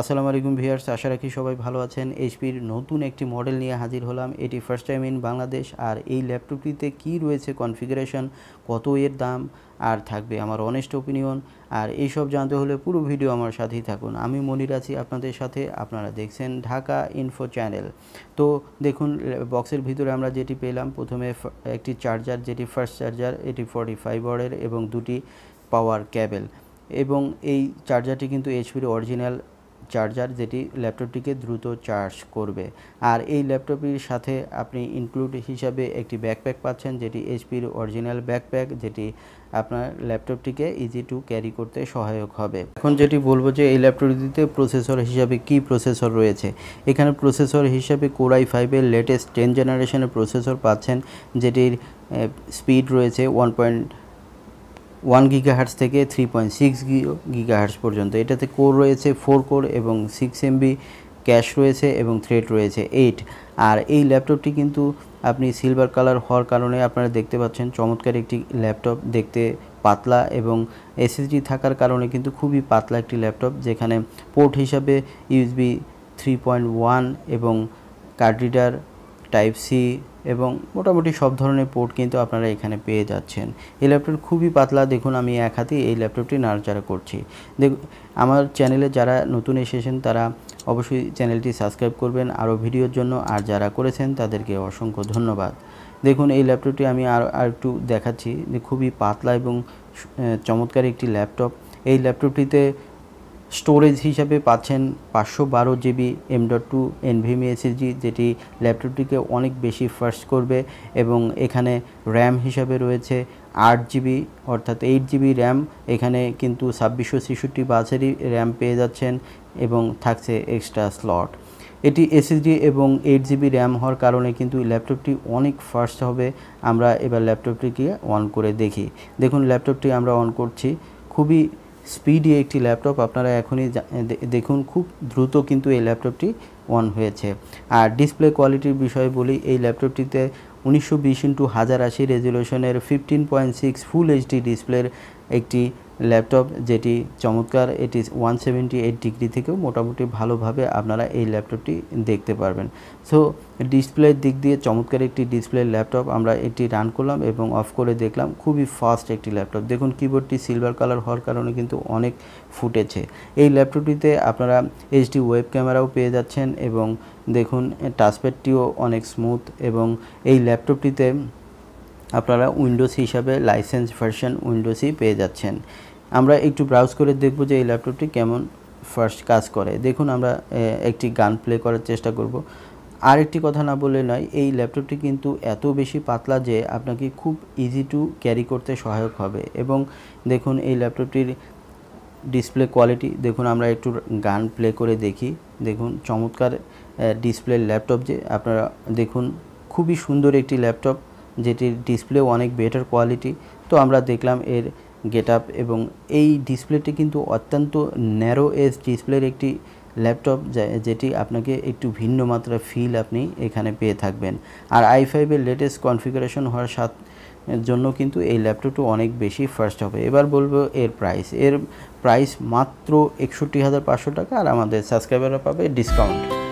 আসসালামু আলাইকুম ভিয়ার্স আশা রাখি সবাই ভালো আছেন এইচপির নতুন একটি মডেল নিয়ে হাজির হলাম এটি ফার্স্ট টাইম ইন বাংলাদেশ আর এই ল্যাপটপটিতে কি রয়েছে কনফিগারেশন কত এর দাম আর থাকবে আমার অনেস্ট ওপিনিয়ন আর এইসব জানতে হলে পুরো ভিডিও আমার সাথেই থাকুন আমি মনির আছি আপনাদের সাথে আপনারা দেখছেন ঢাকা ইনফো চ্যানেল তো দেখুন বক্সের ভিতরে আমরা যেটি পেলাম প্রথমে একটি চার্জার যেটি ফার্স্ট চার্জার এটি ফর্টি ফাইভ এবং দুটি পাওয়ার ক্যাবেল এবং এই চার্জারটি কিন্তু এইচপির অরিজিনাল চার্জার যেটি ল্যাপটপটিকে দ্রুত চার্জ করবে আর এই ল্যাপটপটির সাথে আপনি ইনক্লুড হিসাবে একটি ব্যাকপ্যাক পাচ্ছেন যেটি এইচপির অরিজিনাল ব্যাকপ্যাক যেটি আপনার ল্যাপটপটিকে ইজি টু ক্যারি করতে সহায়ক হবে এখন যেটি বলবো যে এই ল্যাপটপটিতে প্রসেসর হিসাবে কি প্রসেসর রয়েছে এখানে প্রসেসর হিসাবে কোরাই ফাইভের লেটেস্ট টেন জেনারেশনের প্রসেসর পাচ্ছেন যেটির স্পিড রয়েছে ওয়ান পয়েন্ট ওয়ান গিগাহার্টস থেকে থ্রি পয়েন্ট সিক্স গিগাহার্টস পর্যন্ত এটাতে কোর রয়েছে ফোর কোর এবং সিক্স এমবি ক্যাশ রয়েছে এবং থ্রেড রয়েছে এইট আর এই ল্যাপটপটি কিন্তু আপনি সিলভার কালার হওয়ার কারণে আপনারা দেখতে পাচ্ছেন চমৎকার একটি ল্যাপটপ দেখতে পাতলা এবং এসএসডি থাকার কারণে কিন্তু খুবই পাতলা একটি ল্যাপটপ যেখানে পোর্ট হিসাবে ইউএসবি থ্রি পয়েন্ট ওয়ান এবং কার্ড রিডার টাইপ সি এবং মোটামুটি সব ধরনের পোর্ট কিন্তু আপনারা এখানে পেয়ে যাচ্ছেন এই ল্যাপটপ খুবই পাতলা দেখুন আমি এক হাতেই এই ল্যাপটপটি নাড়াচাড়া করছি দেখুন আমার চ্যানেলে যারা নতুন এসেছেন তারা অবশ্যই চ্যানেলটি সাবস্ক্রাইব করবেন আরও ভিডিওর জন্য আর যারা করেছেন তাদেরকে অসংখ্য ধন্যবাদ দেখুন এই ল্যাপটপটি আমি আর একটু দেখাচ্ছি যে খুবই পাতলা এবং চমৎকার একটি ল্যাপটপ এই ল্যাপটপটিতে স্টোরেজ হিসাবে পাচ্ছেন পাঁচশো বারো GB M dot two NVMe SSD যেটি ল্যাপটপটিকে অনেক বেশি ফার্স্ট করবে এবং এখানে র্যাম হিসাবে রয়েছে আট জিবি অর্থাৎ এইট জিবি র্যাম এখানে কিন্তু ছাব্বিশশো ছেষট্টি বাসেরই র্যাম পেয়ে যাচ্ছেন এবং থাকছে এক্সট্রা স্লট এটি এসএসডি এবং এইট জিবি র্যাম হওয়ার কারণে কিন্তু ল্যাপটপটি অনেক ফার্স্ট হবে আমরা এবার ল্যাপটপটিকে অন করে দেখি দেখুন ল্যাপটপটি আমরা অন করছি খুবই স্পিডি একটি ল্যাপটপ আপনারা এখনই দেখুন খুব দ্রুত কিন্তু এই ল্যাপটপটি অন হয়েছে আর ডিসপ্লে কোয়ালিটির বিষয়ে বলি এই ল্যাপটপটিতে উনিশশো বিশ ইন্টু হাজার আশি রেজুলেশনের fifteen point six full HD ডিসপ্লের একটি ল্যাপটপ যেটি চমৎকার এটি ওয়ান সেভেন্টি এইট ডিগ্রি থেকেও মোটামুটি ভালোভাবে আপনারা এই ল্যাপটপটি দেখতে পারবেন সো ডিসপ্লের দিক দিয়ে চমৎকার একটি ডিসপ্লে ল্যাপটপ আমরা এটি রান করলাম এবং অফ করে দেখলাম খুবই ফাস্ট একটি ল্যাপটপ দেখুন কিবোর্ডটি সিলভার কালার হওয়ার কারণে কিন্তু অনেক ফুটেছে এই ল্যাপটপটিতে আপনারা এইচডি ওয়েব ক্যামেরাও পেয়ে যাচ্ছেন এবং দেখুন টাচপ্যাডটিও অনেক স্মুথ এবং এই ল্যাপটপটিতে আপনারা উইন্ডোজ হিসাবে লাইসেন্স ভার্সন উইন্ডোজই পেয়ে যাচ্ছেন আমরা একটু ব্রাউজ করে দেখব যে এই ল্যাপটপটি কেমন ফার্স্ট কাজ করে দেখুন আমরা একটি গান প্লে করার চেষ্টা করব আর একটি কথা না বললে নয় এই ল্যাপটপটি কিন্তু এত বেশি পাতলা যে আপনাকে খুব ইজি টু ক্যারি করতে সহায়ক হবে এবং দেখুন এই ল্যাপটপটির ডিসপ্লে কোয়ালিটি দেখুন আমরা একটু গান প্লে করে দেখি দেখুন চমৎকার ডিসপ্লে ল্যাপটপ যে আপনারা দেখুন খুবই সুন্দর একটি ল্যাপটপ যেটির ডিসপ্লে অনেক বেটার কোয়ালিটি তো আমরা দেখলাম এর গেট আপ এবং এই ডিসপ্লেটি কিন্তু অত্যন্ত ন্যারো এস ডিসপ্লের একটি ল্যাপটপ যেটি আপনাকে একটু ভিন্ন মাত্রা ফিল আপনি এখানে পেয়ে থাকবেন আর আই ফাইভের লেটেস্ট কনফিগারেশন হওয়ার সাথে জন্য কিন্তু এই ল্যাপটপটি অনেক বেশি ফার্স্ট হবে এবার বলবো এর প্রাইস এর প্রাইস মাত্র একষট্টি হাজার পাঁচশো টাকা আর আমাদের সাবস্ক্রাইবাররা পাবে ডিসকাউন্ট